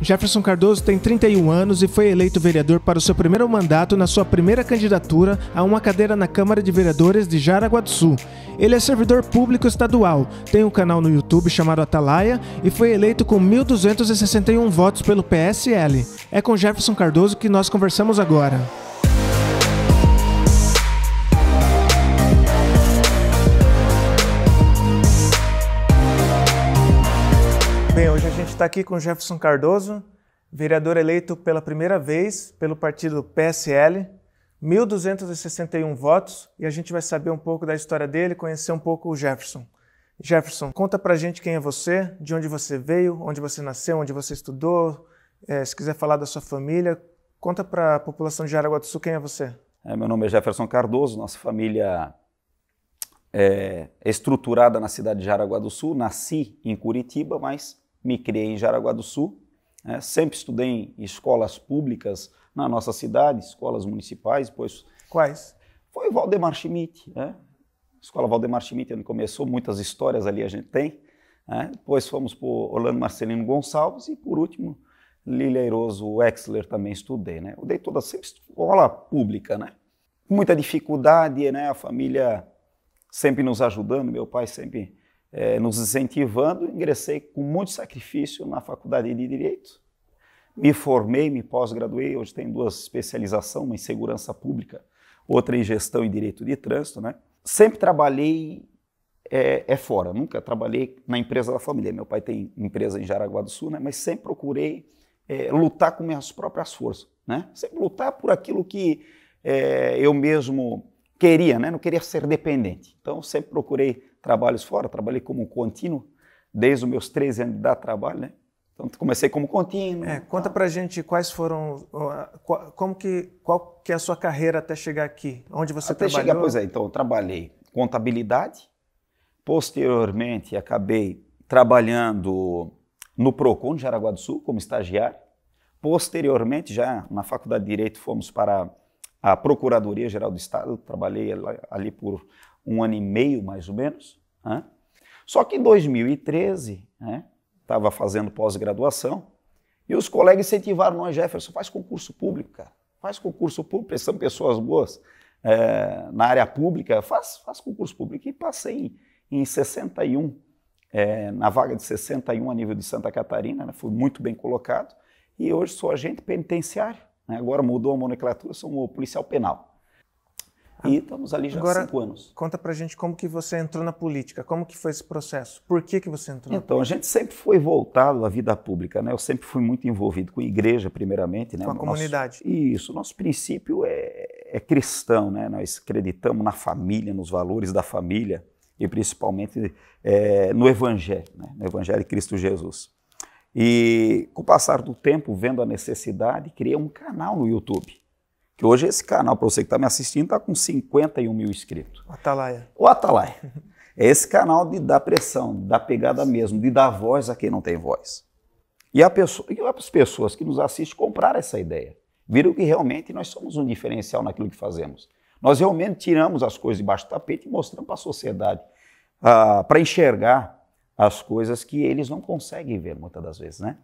Jefferson Cardoso tem 31 anos e foi eleito vereador para o seu primeiro mandato na sua primeira candidatura a uma cadeira na Câmara de Vereadores de Jaraguá do Sul. Ele é servidor público estadual, tem um canal no YouTube chamado Atalaia e foi eleito com 1.261 votos pelo PSL. É com Jefferson Cardoso que nós conversamos agora. bem, hoje a gente está aqui com Jefferson Cardoso, vereador eleito pela primeira vez pelo partido PSL, 1.261 votos, e a gente vai saber um pouco da história dele, conhecer um pouco o Jefferson. Jefferson, conta pra gente quem é você, de onde você veio, onde você nasceu, onde você estudou, é, se quiser falar da sua família, conta pra população de Jaraguá do Sul quem é você. É, meu nome é Jefferson Cardoso, nossa família é, estruturada na cidade de Jaraguá do Sul. Nasci em Curitiba, mas me criei em Jaraguá do Sul, né? sempre estudei em escolas públicas na nossa cidade, escolas municipais, depois... Quais? Foi Valdemar Schmidt, né? Escola Valdemar Schmidt, onde começou, muitas histórias ali a gente tem. Né? Depois fomos por Orlando Marcelino Gonçalves e, por último, Lileiroso Wexler também estudei, né? Eu dei toda sempre escola pública, né? Muita dificuldade, né? A família sempre nos ajudando, meu pai sempre é, nos incentivando, ingressei com muito sacrifício na faculdade de Direito. Me formei, me pós-graduei, hoje tenho duas especializações, uma em Segurança Pública, outra em Gestão e Direito de Trânsito. Né? Sempre trabalhei é, é, fora, nunca trabalhei na empresa da família. Meu pai tem empresa em Jaraguá do Sul, né? mas sempre procurei é, lutar com minhas próprias forças. Né? Sempre lutar por aquilo que é, eu mesmo queria, né? não queria ser dependente. Então, sempre procurei trabalhos fora, trabalhei como contínuo, desde os meus 13 anos de trabalho, né? Então comecei como contínuo. É, conta tá? pra gente quais foram, como que, qual que é a sua carreira até chegar aqui? Onde você até trabalhou? Chegar, pois é, então eu trabalhei contabilidade, posteriormente acabei trabalhando no Procon de Jaraguá do Sul como estagiário. Posteriormente, já na Faculdade de Direito, fomos para a Procuradoria Geral do Estado. Trabalhei ali por um ano e meio mais ou menos. Né? Só que em 2013, estava né, fazendo pós-graduação, e os colegas incentivaram nós, Jefferson, faz concurso público, cara. Faz concurso público, precisamos pessoas boas é, na área pública, faz, faz concurso público. E passei em, em 61, é, na vaga de 61 a nível de Santa Catarina, né, fui muito bem colocado. E hoje sou agente penitenciário, né, agora mudou a nomenclatura, sou um policial penal. Ah, e estamos ali já Agora, há cinco anos. Conta pra gente como que você entrou na política, como que foi esse processo, por que, que você entrou Então, a gente sempre foi voltado à vida pública, né? Eu sempre fui muito envolvido com a igreja, primeiramente. Né? Com a nosso, comunidade. Isso, nosso princípio é, é cristão, né? Nós acreditamos na família, nos valores da família e principalmente é, no Evangelho, né? no Evangelho de Cristo Jesus. E com o passar do tempo, vendo a necessidade, criei um canal no YouTube que hoje é esse canal, para você que está me assistindo, está com 51 mil inscritos. O Atalaia. O Atalaia. É esse canal de dar pressão, de dar pegada mesmo, de dar voz a quem não tem voz. E, a pessoa, e as pessoas que nos assistem compraram essa ideia. Viram que realmente nós somos um diferencial naquilo que fazemos. Nós realmente tiramos as coisas debaixo do tapete e mostramos para a sociedade, ah, para enxergar as coisas que eles não conseguem ver muitas das vezes, né?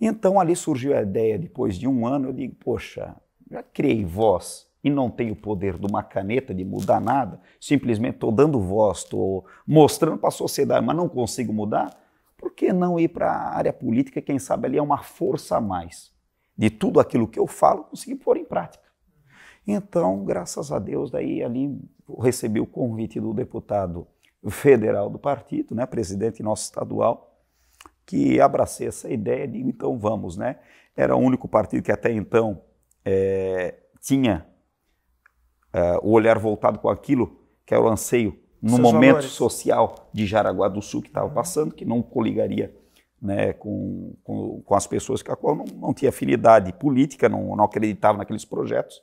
Então ali surgiu a ideia, depois de um ano, eu digo, poxa, já criei voz e não tenho o poder de uma caneta de mudar nada, simplesmente estou dando voz, estou mostrando para a sociedade, mas não consigo mudar, por que não ir para a área política? Quem sabe ali é uma força a mais. De tudo aquilo que eu falo, consegui pôr em prática. Então, graças a Deus, daí ali recebi o convite do deputado federal do partido, né, presidente nosso estadual, que abracei essa ideia de então vamos, né? Era o único partido que até então é, tinha é, o olhar voltado com aquilo que era o anseio no Seus momento valores. social de Jaraguá do Sul que estava uhum. passando, que não coligaria né, com, com, com, as pessoas com a qual não, não tinha afinidade política, não, não acreditava naqueles projetos.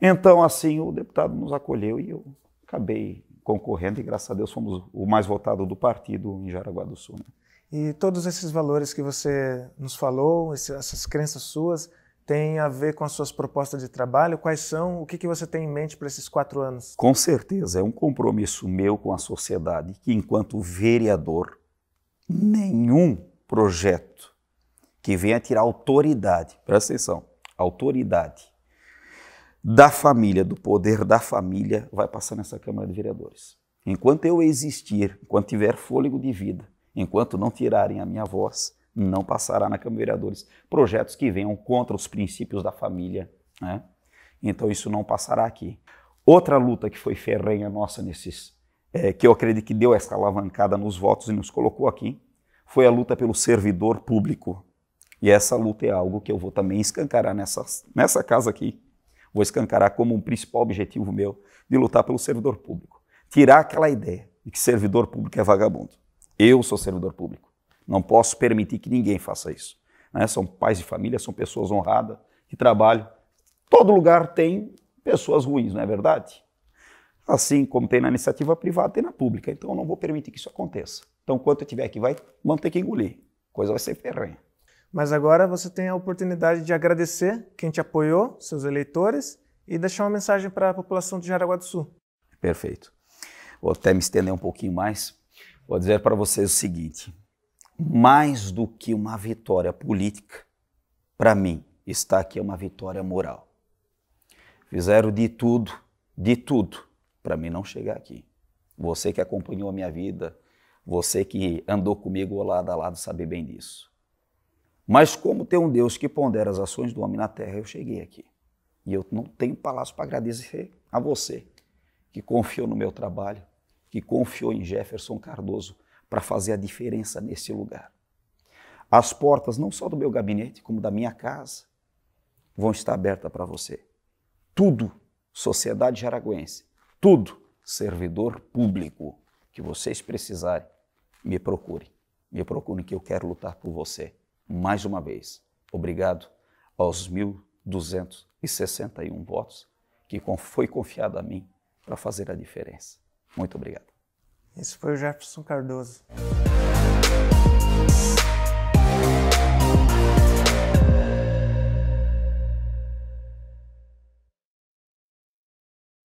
Então, assim, o deputado nos acolheu e eu acabei concorrendo e, graças a Deus, fomos o mais votado do partido em Jaraguá do Sul. Né? E todos esses valores que você nos falou, essas crenças suas, tem a ver com as suas propostas de trabalho? Quais são? O que, que você tem em mente para esses quatro anos? Com certeza, é um compromisso meu com a sociedade que, enquanto vereador, nenhum projeto que venha tirar autoridade, presta atenção, autoridade da família, do poder da família, vai passar nessa Câmara de Vereadores. Enquanto eu existir, enquanto tiver fôlego de vida, enquanto não tirarem a minha voz, não passará na Câmara de Vereadores projetos que venham contra os princípios da família. Né? Então isso não passará aqui. Outra luta que foi ferrenha nossa nesses, é, que eu acredito que deu essa alavancada nos votos e nos colocou aqui, foi a luta pelo servidor público. E essa luta é algo que eu vou também escancarar nessa, nessa casa aqui. Vou escancarar como um principal objetivo meu de lutar pelo servidor público. Tirar aquela ideia de que servidor público é vagabundo. Eu sou servidor público. Não posso permitir que ninguém faça isso. Né? São pais de família, são pessoas honradas, que trabalham. Todo lugar tem pessoas ruins, não é verdade? Assim como tem na iniciativa privada, tem na pública. Então eu não vou permitir que isso aconteça. Então, quanto eu tiver que vai, vão ter que engolir. A coisa vai ser ferrenha. Mas agora você tem a oportunidade de agradecer quem te apoiou, seus eleitores, e deixar uma mensagem para a população de Jaraguá do Sul. Perfeito. Vou até me estender um pouquinho mais. Vou dizer para vocês o seguinte: mais do que uma vitória política, para mim, está aqui uma vitória moral. Fizeram de tudo, de tudo, para mim não chegar aqui. Você que acompanhou a minha vida, você que andou comigo lado a lado, sabe bem disso. Mas como tem um Deus que pondera as ações do homem na terra, eu cheguei aqui. E eu não tenho palácio para agradecer a você que confiou no meu trabalho, que confiou em Jefferson Cardoso para fazer a diferença nesse lugar. As portas, não só do meu gabinete, como da minha casa, vão estar abertas para você. Tudo, sociedade jaraguense, tudo, servidor público que vocês precisarem, me procure. Me procure que eu quero lutar por você. Mais uma vez, obrigado aos 1.261 votos que foi confiado a mim para fazer a diferença. Muito obrigado. Esse foi o Jefferson Cardoso.